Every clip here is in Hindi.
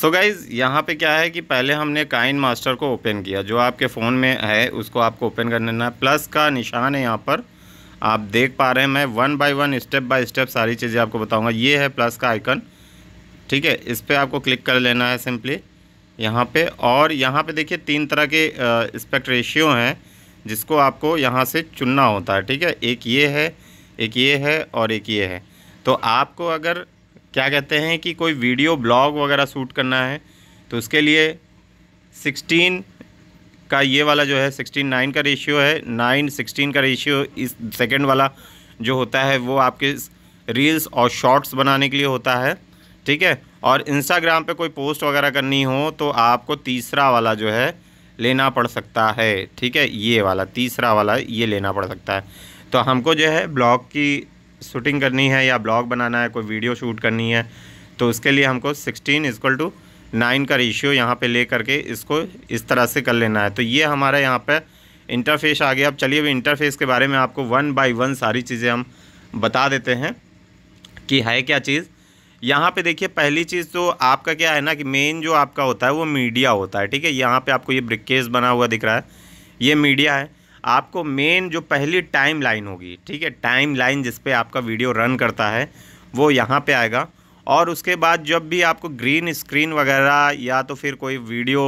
सो so गाइज़ यहाँ पे क्या है कि पहले हमने काइन मास्टर को ओपन किया जो आपके फ़ोन में है उसको आपको ओपन कर लेना है प्लस का निशान है यहाँ पर आप देख पा रहे हैं मैं one by one step by step सारी चीज़ें आपको बताऊँगा ये है प्लस का आइकन ठीक है इस पर आपको क्लिक कर लेना है सिंपली यहाँ पे और यहाँ पे देखिए तीन तरह के स्पेक्ट रेशियो हैं जिसको आपको यहाँ से चुनना होता है ठीक है एक ये है एक ये है और एक ये है तो आपको अगर क्या कहते हैं कि कोई वीडियो ब्लॉग वगैरह शूट करना है तो उसके लिए सिक्सटीन का ये वाला जो है सिक्सटीन नाइन का रेशियो है नाइन सिक्सटीन का रेशियो इस सेकेंड वाला जो होता है वो आपके रील्स और शॉर्ट्स बनाने के लिए होता है ठीक है और इंस्टाग्राम पे कोई पोस्ट वगैरह करनी हो तो आपको तीसरा वाला जो है लेना पड़ सकता है ठीक है ये वाला तीसरा वाला ये लेना पड़ सकता है तो हमको जो है ब्लॉग की शूटिंग करनी है या ब्लॉग बनाना है कोई वीडियो शूट करनी है तो उसके लिए हमको सिक्सटीन इजक्ल टू नाइन का रेशियो यहाँ पे ले करके इसको इस तरह से कर लेना है तो ये हमारा यहाँ पे इंटरफेस आ गया अब चलिए अभी इंटरफेस के बारे में आपको वन बाय वन सारी चीज़ें हम बता देते हैं कि है क्या चीज़ यहाँ पे देखिए पहली चीज़ तो आपका क्या है ना कि मेन जो आपका होता है वो मीडिया होता है ठीक है यहाँ पे आपको ये ब्रिकेस बना हुआ दिख रहा है ये मीडिया है आपको मेन जो पहली टाइम लाइन होगी ठीक है टाइम लाइन जिसपे आपका वीडियो रन करता है वो यहाँ पे आएगा और उसके बाद जब भी आपको ग्रीन स्क्रीन वगैरह या तो फिर कोई वीडियो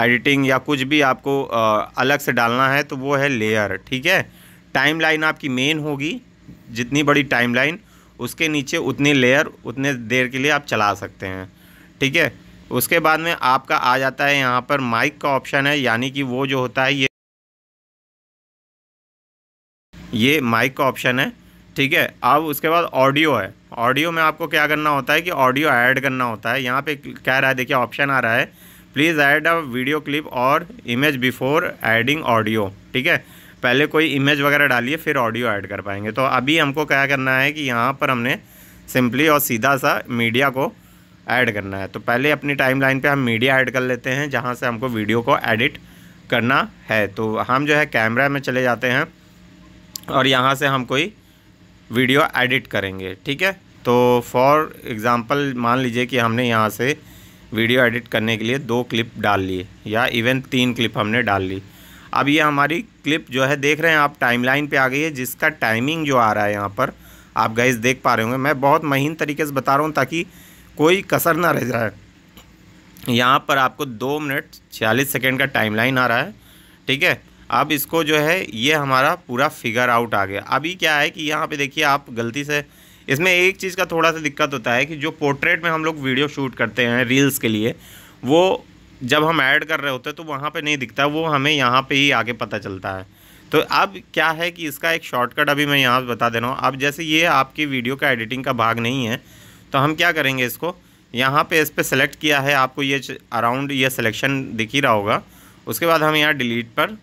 एडिटिंग या कुछ भी आपको अलग से डालना है तो वो है लेयर ठीक है टाइम लाइन आपकी मेन होगी जितनी बड़ी टाइम लाइन उसके नीचे उतनी लेयर उतने देर के लिए आप चला सकते हैं ठीक है उसके बाद में आपका आ जाता है यहाँ पर माइक का ऑप्शन है यानी कि वो जो होता है ये ये माइक का ऑप्शन है ठीक है अब उसके बाद ऑडियो है ऑडियो में आपको क्या करना होता है कि ऑडियो ऐड करना होता है यहाँ पे कह रहा है देखिए ऑप्शन आ रहा है please add a video clip और इमेज बिफोर एडिंग ऑडियो ठीक है पहले कोई इमेज वगैरह डालिए फिर ऑडियो ऐड कर पाएंगे तो अभी हमको क्या करना है कि यहाँ पर हमने सिंपली और सीधा सा मीडिया को ऐड करना है तो पहले अपनी टाइम लाइन पर हम मीडिया ऐड कर लेते हैं जहाँ से हमको वीडियो को एडिट करना है तो हम जो है कैमरा में चले जाते हैं और यहाँ से हम कोई वीडियो एडिट करेंगे ठीक है तो फॉर एग्ज़ाम्पल मान लीजिए कि हमने यहाँ से वीडियो एडिट करने के लिए दो क्लिप डाल लिए या इवन तीन क्लिप हमने डाल ली अब ये हमारी क्लिप जो है देख रहे हैं आप टाइमलाइन पे आ गई है जिसका टाइमिंग जो आ रहा है यहाँ पर आप गाइस देख पा रहे होंगे मैं बहुत महीन तरीके से बता रहा हूँ ताकि कोई कसर ना रह जाए यहाँ पर आपको दो मिनट छियालीस सेकेंड का टाइम आ रहा है ठीक है अब इसको जो है ये हमारा पूरा फिगर आउट आ गया अभी क्या है कि यहाँ पे देखिए आप गलती से इसमें एक चीज़ का थोड़ा सा दिक्कत होता है कि जो पोर्ट्रेट में हम लोग वीडियो शूट करते हैं रील्स के लिए वो जब हम ऐड कर रहे होते हैं तो वहाँ पे नहीं दिखता वो हमें यहाँ पे ही आगे पता चलता है तो अब क्या है कि इसका एक शॉर्टकट अभी मैं यहाँ बता दे रहा हूँ अब जैसे ये आपकी वीडियो का एडिटिंग का भाग नहीं है तो हम क्या करेंगे इसको यहाँ पे इस पर सेलेक्ट किया है आपको ये अराउंड ये सिलेक्शन दिख ही रहा होगा उसके बाद हम यहाँ डिलीट पर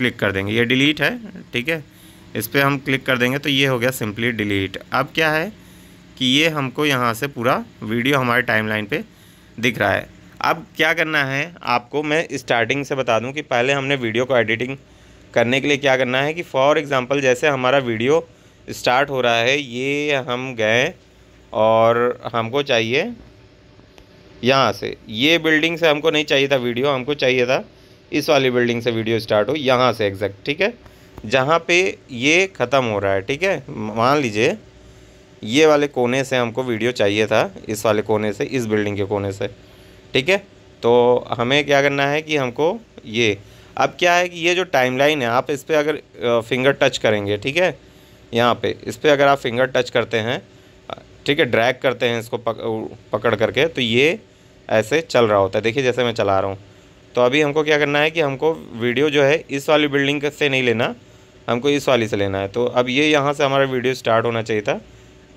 क्लिक कर देंगे ये डिलीट है ठीक है इस पर हम क्लिक कर देंगे तो ये हो गया सिंपली डिलीट अब क्या है कि ये हमको यहाँ से पूरा वीडियो हमारे टाइमलाइन पे दिख रहा है अब क्या करना है आपको मैं स्टार्टिंग से बता दूं कि पहले हमने वीडियो को एडिटिंग करने के लिए क्या करना है कि फॉर एग्ज़ाम्पल जैसे हमारा वीडियो स्टार्ट हो रहा है ये हम गए और हमको चाहिए यहाँ से ये बिल्डिंग से हमको नहीं चाहिए था वीडियो हमको चाहिए था इस वाली बिल्डिंग से वीडियो स्टार्ट हो यहाँ से एग्जैक्ट ठीक है जहाँ पे ये ख़त्म हो रहा है ठीक है मान लीजिए ये वाले कोने से हमको वीडियो चाहिए था इस वाले कोने से इस बिल्डिंग के कोने से ठीक है तो हमें क्या करना है कि हमको ये अब क्या है कि ये जो टाइम है आप इस पर अगर फिंगर टच करेंगे ठीक है यहाँ पर इस पर अगर आप फिंगर टच करते हैं ठीक है ड्रैग करते हैं इसको पक, पकड़ करके तो ये ऐसे चल रहा होता है देखिए जैसे मैं चला रहा हूँ तो अभी हमको क्या करना है कि हमको वीडियो जो है इस वाली बिल्डिंग से नहीं लेना हमको इस वाली से लेना है तो अब ये यहाँ से हमारा वीडियो स्टार्ट होना चाहिए था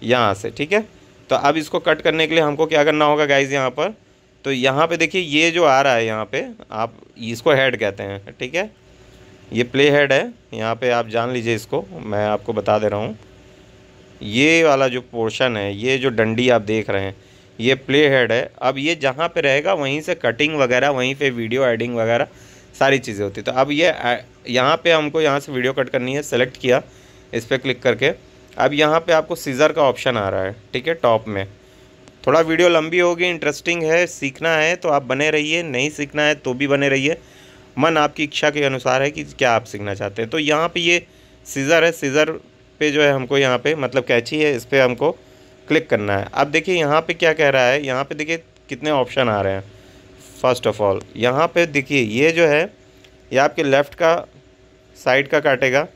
यहाँ से ठीक है तो अब इसको कट करने के लिए हमको क्या करना होगा गाइज़ यहाँ पर तो यहाँ पे देखिए ये जो आ रहा है यहाँ पे आप इसको हेड कहते हैं ठीक है ये प्ले हेड है यहाँ पे आप जान लीजिए इसको मैं आपको बता दे रहा हूँ ये वाला जो पोर्शन है ये जो डंडी आप देख रहे हैं ये प्ले हेड है अब ये जहाँ पे रहेगा वहीं से कटिंग वगैरह वहीं पे वीडियो एडिंग वगैरह सारी चीज़ें होती तो अब ये यहाँ पे हमको यहाँ से वीडियो कट करनी है सेलेक्ट किया इस पर क्लिक करके अब यहाँ पे आपको सीज़र का ऑप्शन आ रहा है ठीक है टॉप में थोड़ा वीडियो लंबी होगी इंटरेस्टिंग है सीखना है तो आप बने रहिए नहीं सीखना है तो भी बने रहिए मन आपकी इच्छा के अनुसार है कि क्या आप सीखना चाहते हैं तो यहाँ पर ये सीज़र है सीज़र पर जो है हमको यहाँ पर मतलब कैची है इस पर हमको क्लिक करना है अब देखिए यहाँ पे क्या कह रहा है यहाँ पे देखिए कितने ऑप्शन आ रहे हैं फर्स्ट ऑफ ऑल यहाँ पे देखिए ये जो है ये आपके लेफ़्ट का साइड का काटेगा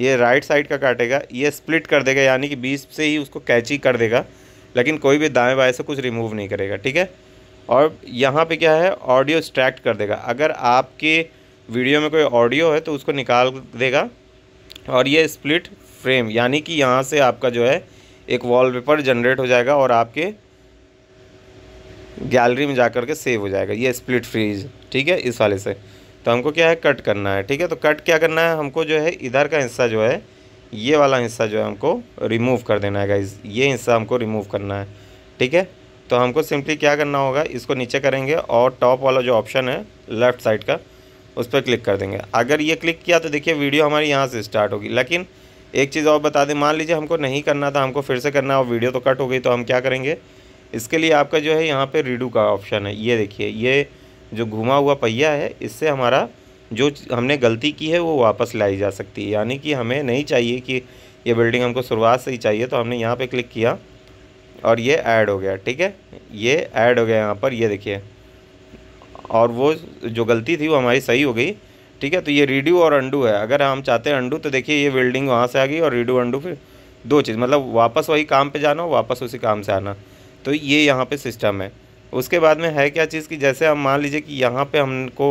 ये राइट साइड का काटेगा ये स्प्लिट कर देगा यानी कि बीच से ही उसको कैची कर देगा लेकिन कोई भी दाएँ बाएँ से कुछ रिमूव नहीं करेगा ठीक है और यहाँ पे क्या है ऑडियो एक्सट्रैक्ट कर देगा अगर आपके वीडियो में कोई ऑडियो है तो उसको निकाल देगा और ये स्प्लिट फ्रेम यानी कि यहाँ से आपका जो है एक वॉलपेपर जनरेट हो जाएगा और आपके गैलरी में जा कर के सेव हो जाएगा ये स्प्लिट फ्रीज ठीक है इस वाले से तो हमको क्या है कट करना है ठीक है तो कट क्या करना है हमको जो है इधर का हिस्सा जो है ये वाला हिस्सा जो है हमको रिमूव कर देना है गाइज ये हिस्सा हमको रिमूव करना है ठीक है तो हमको सिंपली क्या करना होगा इसको नीचे करेंगे और टॉप वाला जो ऑप्शन है लेफ़्ट साइड का उस पर क्लिक कर देंगे अगर ये क्लिक किया तो देखिए वीडियो हमारी यहाँ से स्टार्ट होगी लेकिन एक चीज़ और बता दें मान लीजिए हमको नहीं करना था हमको फिर से करना और वीडियो तो कट हो गई तो हम क्या करेंगे इसके लिए आपका जो है यहाँ पे रीडू का ऑप्शन है ये देखिए ये जो घुमा हुआ पहिया है इससे हमारा जो हमने गलती की है वो वापस लाई जा सकती है यानी कि हमें नहीं चाहिए कि ये बिल्डिंग हमको शुरुआत से ही चाहिए तो हमने यहाँ पर क्लिक किया और ये ऐड हो गया ठीक है ये ऐड हो गया यहाँ पर ये देखिए और वो जो गलती थी वो हमारी सही हो गई ठीक है तो ये रीडू और अंडू है अगर हम चाहते हैं अंडू तो देखिए ये वेल्डिंग वहाँ से आ गई और रीडू अंडू फिर दो चीज़ मतलब वापस वही काम पे जाना और वापस उसी काम से आना तो ये यहाँ पे सिस्टम है उसके बाद में है क्या चीज़ कि जैसे हम मान लीजिए कि यहाँ पे हमको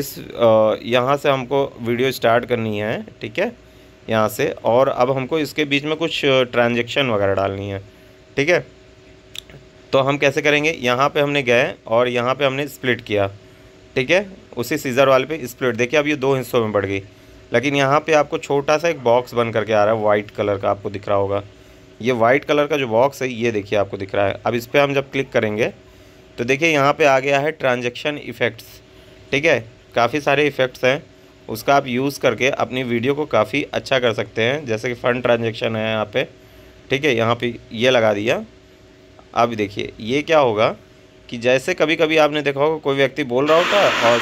इस यहाँ से हमको वीडियो स्टार्ट करनी है ठीक है यहाँ से और अब हमको इसके बीच में कुछ ट्रांजेक्शन वगैरह डालनी है ठीक है तो हम कैसे करेंगे यहाँ पे हमने गए और यहाँ पे हमने स्प्लिट किया ठीक है उसी सीज़र वाले पे स्प्लिट देखिए अब ये दो हिस्सों में बढ़ गई लेकिन यहाँ पे आपको छोटा सा एक बॉक्स बन करके आ रहा है वाइट कलर का आपको दिख रहा होगा ये वाइट कलर का जो बॉक्स है ये देखिए आपको दिख रहा है अब इस पर हम जब क्लिक करेंगे तो देखिए यहाँ पर आ गया है ट्रांजेक्शन इफ़ेक्ट्स ठीक है काफ़ी सारे इफ़ेक्ट्स हैं उसका आप यूज़ करके अपनी वीडियो को काफ़ी अच्छा कर सकते हैं जैसे कि फ़ंड ट्रांजेक्शन है यहाँ पे ठीक है यहाँ पर ये लगा दिया अब देखिए ये क्या होगा कि जैसे कभी कभी आपने देखा होगा कोई व्यक्ति बोल रहा होता है और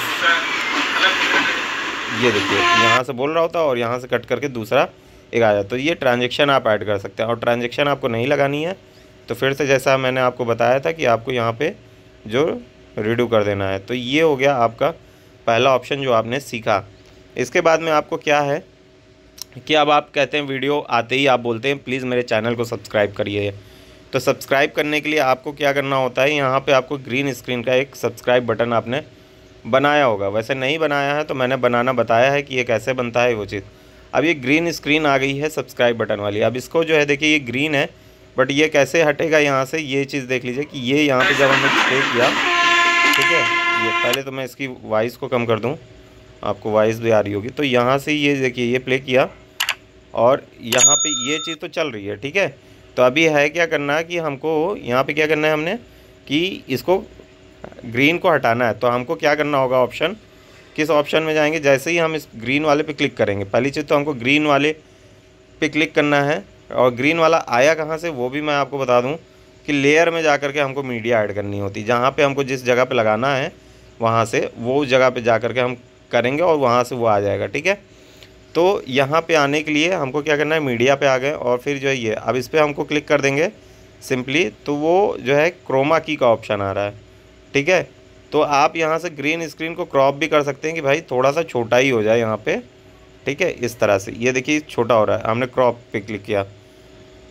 ये देखिए यहाँ से बोल रहा होता है और यहाँ से कट करके दूसरा एक आ जाता तो ये ट्रांजेक्शन आप ऐड कर सकते हैं और ट्रांजेक्शन आपको नहीं लगानी है तो फिर से जैसा मैंने आपको बताया था कि आपको यहाँ पर जो रिड्यू कर देना है तो ये हो गया आपका पहला ऑप्शन जो आपने सीखा इसके बाद में आपको क्या है कि अब आप कहते हैं वीडियो आते ही आप बोलते हैं प्लीज़ मेरे चैनल को सब्सक्राइब करिए तो सब्सक्राइब करने के लिए आपको क्या करना होता है यहाँ पे आपको ग्रीन स्क्रीन का एक सब्सक्राइब बटन आपने बनाया होगा वैसे नहीं बनाया है तो मैंने बनाना बताया है कि ये कैसे बनता है वो चीज़ अब ये ग्रीन स्क्रीन आ गई है सब्सक्राइब बटन वाली अब इसको जो है देखिए ये ग्रीन है बट ये कैसे हटेगा यहाँ से ये चीज़ देख लीजिए कि ये यहाँ पर जब हमने प्ले किया ठीक है ये पहले तो मैं इसकी वॉइस को कम कर दूँ आपको वॉइस भी आ रही होगी तो यहाँ से ये देखिए ये प्ले किया और यहाँ पे ये चीज़ तो चल रही है ठीक है तो अभी है क्या करना है कि हमको यहाँ पे क्या करना है हमने कि इसको ग्रीन को हटाना है तो हमको क्या करना होगा ऑप्शन किस ऑप्शन में जाएंगे जैसे ही हम इस ग्रीन वाले पे क्लिक करेंगे पहली चीज़ तो हमको ग्रीन वाले पे क्लिक करना है और ग्रीन वाला आया कहाँ से वो भी मैं आपको बता दूँ कि लेयर में जा के हमको मीडिया ऐड करनी होती जहाँ पर हमको जिस जगह पर लगाना है वहाँ से वो जगह पर जा के हम करेंगे और वहाँ से वो आ जाएगा ठीक है तो यहाँ पे आने के लिए हमको क्या करना है मीडिया पे आ गए और फिर जो है ये अब इस पर हमको क्लिक कर देंगे सिंपली तो वो जो है क्रोमा की का ऑप्शन आ रहा है ठीक है तो आप यहाँ से ग्रीन स्क्रीन को क्रॉप भी कर सकते हैं कि भाई थोड़ा सा छोटा ही हो जाए यहाँ पर ठीक है इस तरह से ये देखिए छोटा हो रहा है हमने क्रॉप पर क्लिक किया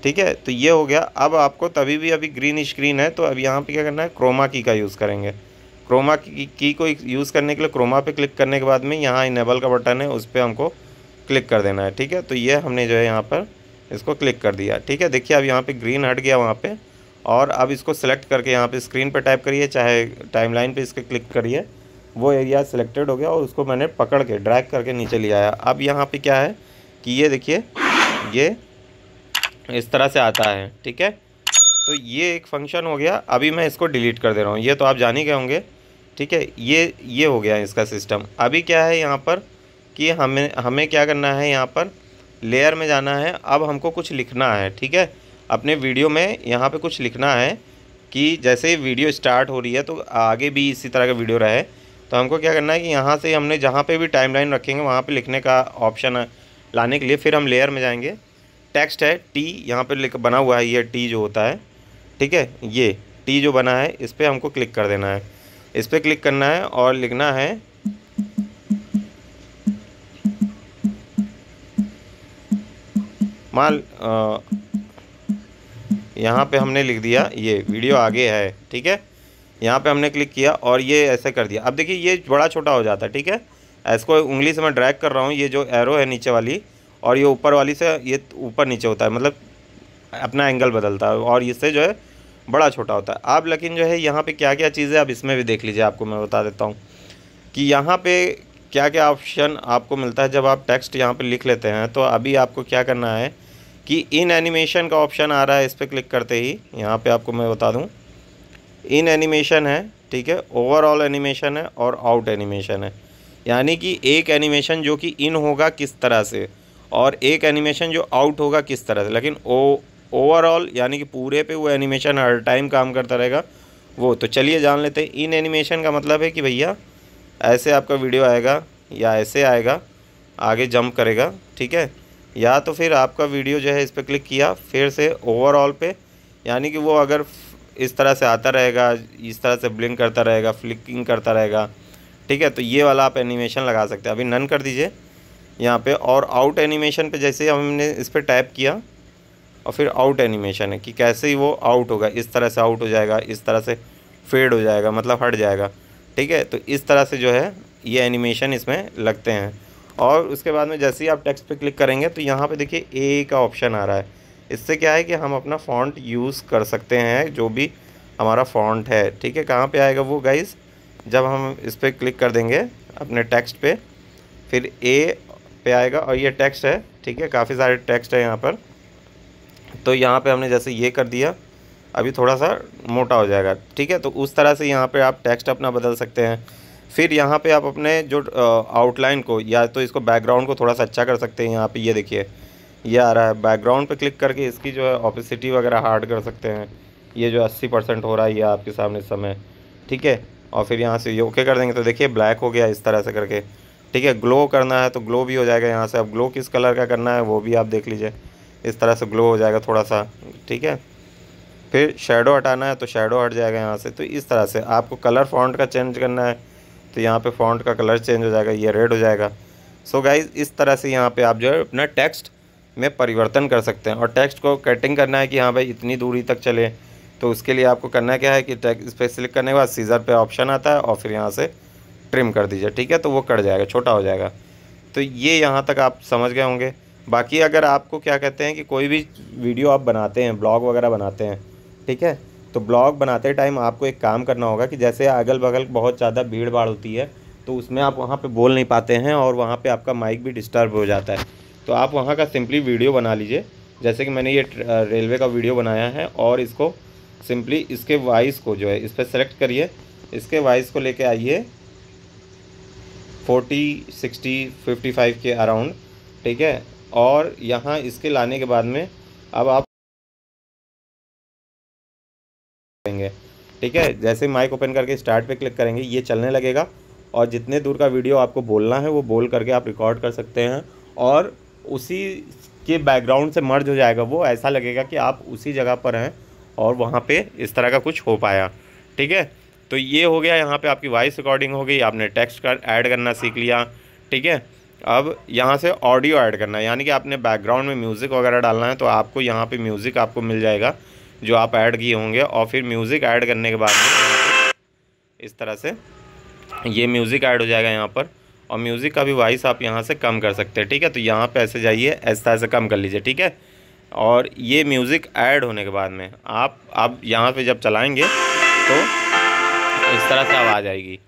ठीक है तो ये हो गया अब आपको तभी भी अभी ग्रीन स्क्रीन है तो अब यहाँ पे क्या करना है क्रोमा की का यूज़ करेंगे क्रोमा की, की को यूज़ करने के लिए क्रोमा पे क्लिक करने के बाद में यहाँ इनेबल का बटन है उस पर हमको क्लिक कर देना है ठीक है तो ये हमने जो है यहाँ पर इसको क्लिक कर दिया ठीक है देखिए अब यहाँ पे ग्रीन हट गया वहाँ पे और अब इसको सेलेक्ट करके यहाँ पे स्क्रीन पे टाइप करिए चाहे टाइमलाइन पे इसके क्लिक करिए वो एरिया सिलेक्टेड हो गया और उसको मैंने पकड़ के ड्रैग करके नीचे ले आया अब यहाँ पे क्या है कि ये देखिए ये इस तरह से आता है ठीक है तो ये एक फंक्शन हो गया अभी मैं इसको डिलीट कर दे रहा हूँ ये तो आप जान ही गए होंगे ठीक है ये ये हो गया इसका सिस्टम अभी क्या है यहाँ पर कि हमें हमें क्या करना है यहाँ पर लेयर में जाना है अब हमको कुछ लिखना है ठीक है अपने वीडियो में यहाँ पे कुछ लिखना है कि जैसे वीडियो स्टार्ट हो रही है तो आगे भी इसी तरह का वीडियो रहे तो हमको क्या करना है कि यहाँ से हमने जहाँ पे भी टाइम लाइन रखेंगे वहाँ पे लिखने का ऑप्शन लाने के लिए फिर हम लेयर में जाएंगे टेक्स्ट है टी यहाँ पर बना हुआ है ये टी जो होता है ठीक है ये टी जो बना है इस पर हमको क्लिक कर देना है इस पर क्लिक करना है और लिखना है मान यहाँ पे हमने लिख दिया ये वीडियो आगे है ठीक है यहाँ पे हमने क्लिक किया और ये ऐसे कर दिया अब देखिए ये बड़ा छोटा हो जाता है ठीक है इसको उंगली से मैं ड्रैग कर रहा हूँ ये जो एरो है नीचे वाली और ये ऊपर वाली से ये ऊपर नीचे होता है मतलब अपना एंगल बदलता है और इससे जो है बड़ा छोटा होता है आप लेकिन जो है यहाँ पर क्या क्या चीज़ें आप इसमें भी देख लीजिए आपको मैं बता देता हूँ कि यहाँ पर क्या क्या ऑप्शन आपको मिलता है जब आप टेक्स्ट यहाँ पर लिख लेते हैं तो अभी आपको क्या करना है कि इन एनिमेशन का ऑप्शन आ रहा है इस पर क्लिक करते ही यहाँ पे आपको मैं बता दूँ इन एनिमेशन है ठीक है ओवरऑल एनिमेशन है और आउट एनिमेशन है यानी कि एक एनिमेशन जो कि इन होगा किस तरह से और एक एनिमेशन जो आउट होगा किस तरह से लेकिन ओवरऑल यानी कि पूरे पे वो एनिमेशन हर टाइम काम करता रहेगा वो तो चलिए जान लेते हैं इन एनिमेशन का मतलब है कि भैया ऐसे आपका वीडियो आएगा या ऐसे आएगा आगे जंप करेगा ठीक है या तो फिर आपका वीडियो जो है इस पर क्लिक किया फिर से ओवरऑल पे यानी कि वो अगर इस तरह से आता रहेगा इस तरह से ब्लिंक करता रहेगा फ्लिकिंग करता रहेगा ठीक है तो ये वाला आप एनिमेशन लगा सकते हैं अभी नन कर दीजिए यहाँ पे और आउट एनिमेशन पे जैसे हमने इस पर टैप किया और फिर आउट एनिमेशन है कि कैसे ही वो आउट होगा इस तरह से आउट हो जाएगा इस तरह से फेड हो जाएगा मतलब हट जाएगा ठीक है तो इस तरह से जो है ये एनिमेशन इसमें लगते हैं और उसके बाद में जैसे ही आप टेक्स्ट पे क्लिक करेंगे तो यहाँ पे देखिए ए का ऑप्शन आ रहा है इससे क्या है कि हम अपना फ़ॉन्ट यूज़ कर सकते हैं जो भी हमारा फ़ॉन्ट है ठीक है कहाँ पे आएगा वो गाइस जब हम इस पर क्लिक कर देंगे अपने टेक्स्ट पे फिर ए पे आएगा और ये टेक्स्ट है ठीक है काफ़ी सारे टेक्स्ट है यहाँ पर तो यहाँ पर हमने जैसे ये कर दिया अभी थोड़ा सा मोटा हो जाएगा ठीक है तो उस तरह से यहाँ पर आप टेक्स्ट अपना बदल सकते हैं फिर यहाँ पे आप अपने जो आउटलाइन को या तो इसको बैकग्राउंड को थोड़ा सा अच्छा कर सकते हैं यहाँ पे ये देखिए ये आ रहा है बैकग्राउंड पे क्लिक करके इसकी जो है ऑपिसिटी वगैरह हार्ड कर सकते हैं ये जो अस्सी परसेंट हो रहा है ये आपके सामने इस समय ठीक है और फिर यहाँ से ये ओके कर देंगे तो देखिए ब्लैक हो गया इस तरह से करके ठीक है ग्लो करना है तो ग्लो भी हो जाएगा यहाँ से अब ग्लो किस कलर का करना है वो भी आप देख लीजिए इस तरह से ग्लो हो जाएगा थोड़ा सा ठीक है फिर शेडो हटाना है तो शेडो हट जाएगा यहाँ से तो इस तरह से आपको कलर फॉन्ट का चेंज करना है तो यहाँ पे फॉन्ट का कलर चेंज हो जाएगा ये रेड हो जाएगा सो so गाइज इस तरह से यहाँ पे आप जो है अपना टेक्स्ट में परिवर्तन कर सकते हैं और टेक्स्ट को कटिंग करना है कि हाँ भाई इतनी दूरी तक चले तो उसके लिए आपको करना क्या है कि टैक्स इस पर सिलेक्ट करने के बाद सीज़र पर ऑप्शन आता है और फिर यहाँ से ट्रिम कर दीजिए ठीक है तो वो कट जाएगा छोटा हो जाएगा तो ये यहाँ तक आप समझ गए होंगे बाकी अगर आपको क्या कहते हैं कि कोई भी वीडियो आप बनाते हैं ब्लॉग वगैरह बनाते हैं ठीक है तो ब्लॉग बनाते टाइम आपको एक काम करना होगा कि जैसे अगल बगल बहुत ज़्यादा भीड़ भाड़ होती है तो उसमें आप वहाँ पे बोल नहीं पाते हैं और वहाँ पे आपका माइक भी डिस्टर्ब हो जाता है तो आप वहाँ का सिंपली वीडियो बना लीजिए जैसे कि मैंने ये रेलवे का वीडियो बनाया है और इसको सिंपली इसके वॉइस को जो है इस पर सेलेक्ट करिए इसके वॉइस को लेके आइए फोर्टी सिक्सटी फिफ्टी फाइव के अराउंड ठीक है और यहाँ इसके लाने के बाद में अब आप देंगे ठीक है जैसे माइक ओपन करके स्टार्ट पे क्लिक करेंगे ये चलने लगेगा और जितने दूर का वीडियो आपको बोलना है वो बोल करके आप रिकॉर्ड कर सकते हैं और उसी के बैकग्राउंड से मर्ज हो जाएगा वो ऐसा लगेगा कि आप उसी जगह पर हैं और वहाँ पर इस तरह का कुछ हो पाया ठीक है तो ये हो गया यहाँ पर आपकी वॉइस रिकॉर्डिंग हो गई आपने टेक्स्ट कर ऐड करना सीख लिया ठीक है अब यहाँ से ऑडियो ऐड करना है यानी कि आपने बैकग्राउंड में म्यूज़िक वगैरह डालना है तो आपको यहाँ पे म्यूज़िक आपको मिल जाएगा जो आप ऐड किए होंगे और फिर म्यूज़िक ऐड करने के बाद इस तरह से ये म्यूज़िक ऐड हो जाएगा यहाँ पर और म्यूज़िक का भी वॉइस आप यहाँ से कम कर सकते हैं ठीक है तो यहाँ पर ऐसे जाइए ऐसे तरह से कम कर लीजिए ठीक है और ये म्यूज़िक ऐड होने के बाद में आप आप यहाँ पे जब चलाएंगे तो इस तरह से आवाज़ आएगी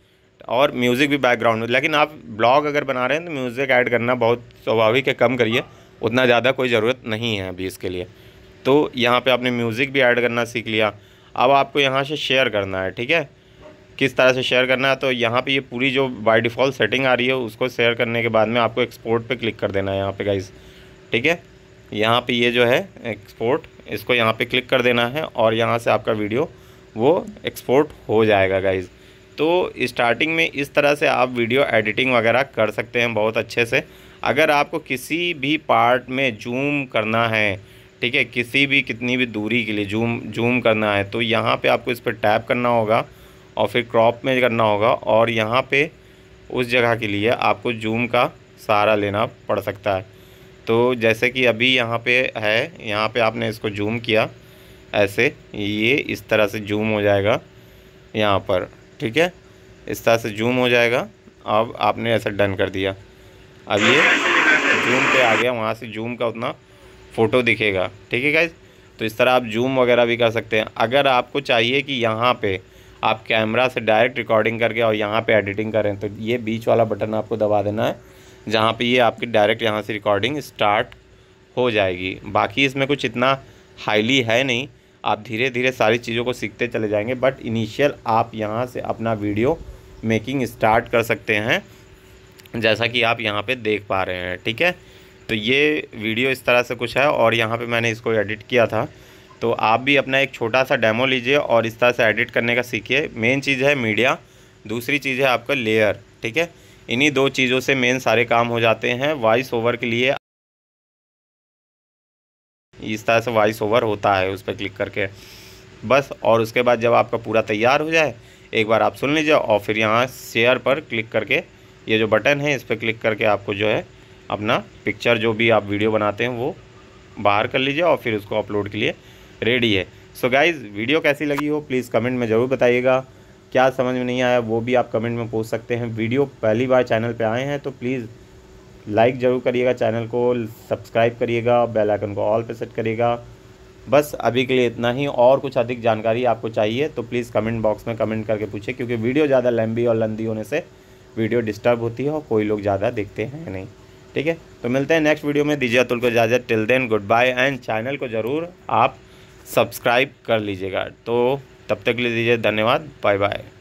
और म्यूज़िक भी बैकग्राउंड में लेकिन आप ब्लॉग अगर बना रहे हैं तो म्यूज़िक ऐड करना बहुत स्वाभाविक है कम करिए उतना ज़्यादा कोई ज़रूरत नहीं है अभी इसके लिए तो यहाँ पे आपने म्यूज़िक भी ऐड करना सीख लिया अब आपको यहाँ से शेयर करना है ठीक है किस तरह से शेयर करना है तो यहाँ पे ये पूरी जो बाय डिफ़ॉल्ट सेटिंग आ रही है उसको शेयर करने के बाद में आपको एक्सपोर्ट पे क्लिक कर देना है यहाँ पे गाइज़ ठीक है यहाँ पे ये जो है एक्सपोर्ट इसको यहाँ पे क्लिक कर देना है और यहाँ से आपका वीडियो वो एक्सपोर्ट हो जाएगा गाइज़ तो स्टार्टिंग में इस तरह से आप वीडियो एडिटिंग वगैरह कर सकते हैं बहुत अच्छे से अगर आपको किसी भी पार्ट में जूम करना है ठीक है किसी भी कितनी भी दूरी के लिए जूम जूम करना है तो यहाँ पे आपको इस पर टैप करना होगा और फिर क्रॉप में करना होगा और यहाँ पे उस जगह के लिए आपको जूम का सहारा लेना पड़ सकता है तो जैसे कि अभी यहाँ पे है यहाँ पे आपने इसको जूम किया ऐसे ये इस तरह से जूम हो जाएगा यहाँ पर ठीक है इस तरह से जूम हो जाएगा अब आपने ऐसा डन कर दिया अब ये जूम पे आ गया वहाँ से जूम का उतना फ़ोटो दिखेगा ठीक है गाइज तो इस तरह आप जूम वगैरह भी कर सकते हैं अगर आपको चाहिए कि यहाँ पे आप कैमरा से डायरेक्ट रिकॉर्डिंग करके और यहाँ पे एडिटिंग करें तो ये बीच वाला बटन आपको दबा देना है जहाँ पे ये आपकी डायरेक्ट यहाँ से रिकॉर्डिंग स्टार्ट हो जाएगी बाकी इसमें कुछ इतना हाईली है नहीं आप धीरे धीरे सारी चीज़ों को सीखते चले जाएंगे बट इनिशियल आप यहाँ से अपना वीडियो मेकिंग स्टार्ट कर सकते हैं जैसा कि आप यहाँ पर देख पा रहे हैं ठीक है तो ये वीडियो इस तरह से कुछ है और यहाँ पे मैंने इसको एडिट किया था तो आप भी अपना एक छोटा सा डेमो लीजिए और इस तरह से एडिट करने का सीखिए मेन चीज़ है मीडिया दूसरी चीज़ है आपका लेयर ठीक है इन्हीं दो चीज़ों से मेन सारे काम हो जाते हैं वॉइस ओवर के लिए इस तरह से वॉइस ओवर होता है उस पर क्लिक करके बस और उसके बाद जब आपका पूरा तैयार हो जाए एक बार आप सुन लीजिए और फिर यहाँ शेयर पर क्लिक करके ये जो बटन है इस पर क्लिक करके आपको जो है अपना पिक्चर जो भी आप वीडियो बनाते हैं वो बाहर कर लीजिए और फिर उसको अपलोड के लिए रेडी है सो so गाइज़ वीडियो कैसी लगी हो प्लीज़ कमेंट में ज़रूर बताइएगा क्या समझ में नहीं आया वो भी आप कमेंट में पूछ सकते हैं वीडियो पहली बार चैनल पे आए हैं तो प्लीज़ लाइक ज़रूर करिएगा चैनल को सब्सक्राइब करिएगा बेल आइकन को ऑल पे सेट करिएगा बस अभी के लिए इतना ही और कुछ अधिक जानकारी आपको चाहिए तो प्लीज़ कमेंट बॉक्स में कमेंट करके पूछे क्योंकि वीडियो ज़्यादा लंबी और लंदी होने से वीडियो डिस्टर्ब होती है और कोई लोग ज़्यादा देखते हैं नहीं ठीक है तो मिलते हैं नेक्स्ट वीडियो में दीजिए अतुल को इजाज़त till then good bye and channel को ज़रूर आप सब्सक्राइब कर लीजिएगा तो तब तक ले दीजिए धन्यवाद बाय बाय